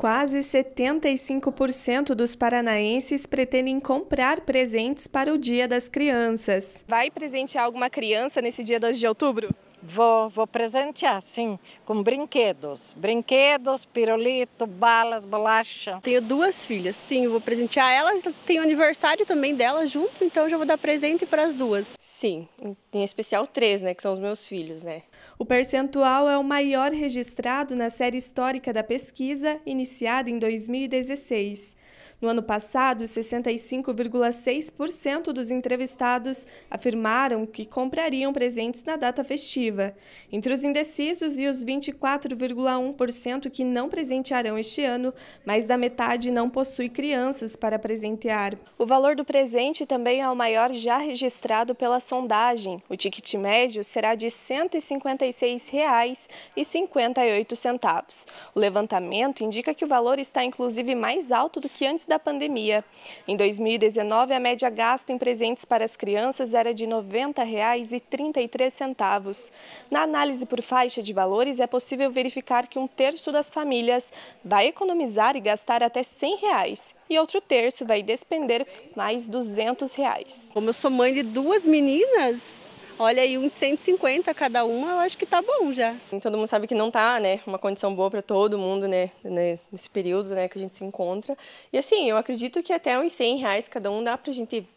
Quase 75% dos paranaenses pretendem comprar presentes para o Dia das Crianças. Vai presentear alguma criança nesse dia 2 de outubro? Vou, vou presentear, sim, com brinquedos. Brinquedos, pirulito, balas, bolacha. Tenho duas filhas, sim, vou presentear elas. Tem aniversário também delas junto, então já vou dar presente para as duas. Sim, em especial três, né, que são os meus filhos, né? O percentual é o maior registrado na série histórica da pesquisa, iniciada em 2016. No ano passado, 65,6% dos entrevistados afirmaram que comprariam presentes na data festiva. Entre os indecisos e os 24,1% que não presentearão este ano, mais da metade não possui crianças para presentear. O valor do presente também é o maior já registrado pelas sondagem, o ticket médio será de R$ 156,58. O levantamento indica que o valor está inclusive mais alto do que antes da pandemia. Em 2019, a média gasta em presentes para as crianças era de R$ 90,33. Na análise por faixa de valores, é possível verificar que um terço das famílias vai economizar e gastar até R$ 100. Reais e outro terço vai despender mais 200 reais. Como eu sou mãe de duas meninas, Olha aí, uns 150 cada uma, eu acho que tá bom já. Todo mundo sabe que não tá, né, uma condição boa para todo mundo, né, né, nesse período, né, que a gente se encontra. E assim, eu acredito que até uns 100 reais cada um dá pra gente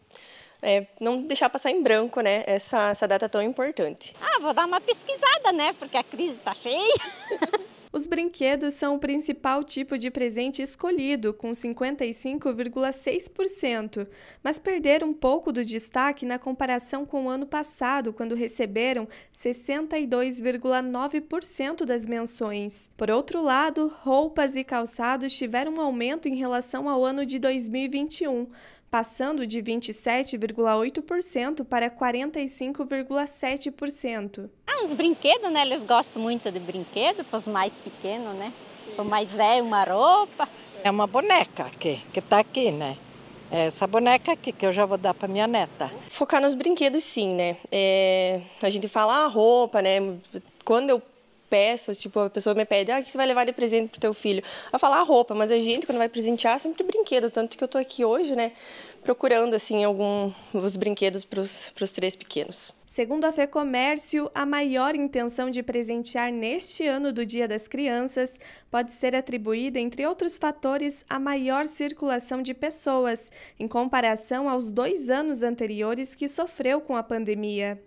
é, não deixar passar em branco, né, essa, essa data tão importante. Ah, vou dar uma pesquisada, né, porque a crise tá cheia. Os brinquedos são o principal tipo de presente escolhido, com 55,6%, mas perderam um pouco do destaque na comparação com o ano passado, quando receberam 62,9% das menções. Por outro lado, roupas e calçados tiveram um aumento em relação ao ano de 2021, passando de 27,8% para 45,7%. Ah, os brinquedos, né? Eles gostam muito de brinquedo, para os mais pequenos, né? Para o mais velho, uma roupa. É uma boneca aqui, que está aqui, né? É essa boneca aqui que eu já vou dar para minha neta. Focar nos brinquedos, sim, né? É, a gente fala a ah, roupa, né? Quando eu peço, tipo, a pessoa me pede, ah, o que você vai levar de presente pro teu filho? Eu falo, a ah, roupa, mas a gente, quando vai presentear, sempre brinquedo, tanto que eu tô aqui hoje, né, procurando, assim, alguns brinquedos para os três pequenos. Segundo a Fê Comércio, a maior intenção de presentear neste ano do Dia das Crianças pode ser atribuída, entre outros fatores, à maior circulação de pessoas, em comparação aos dois anos anteriores que sofreu com a pandemia.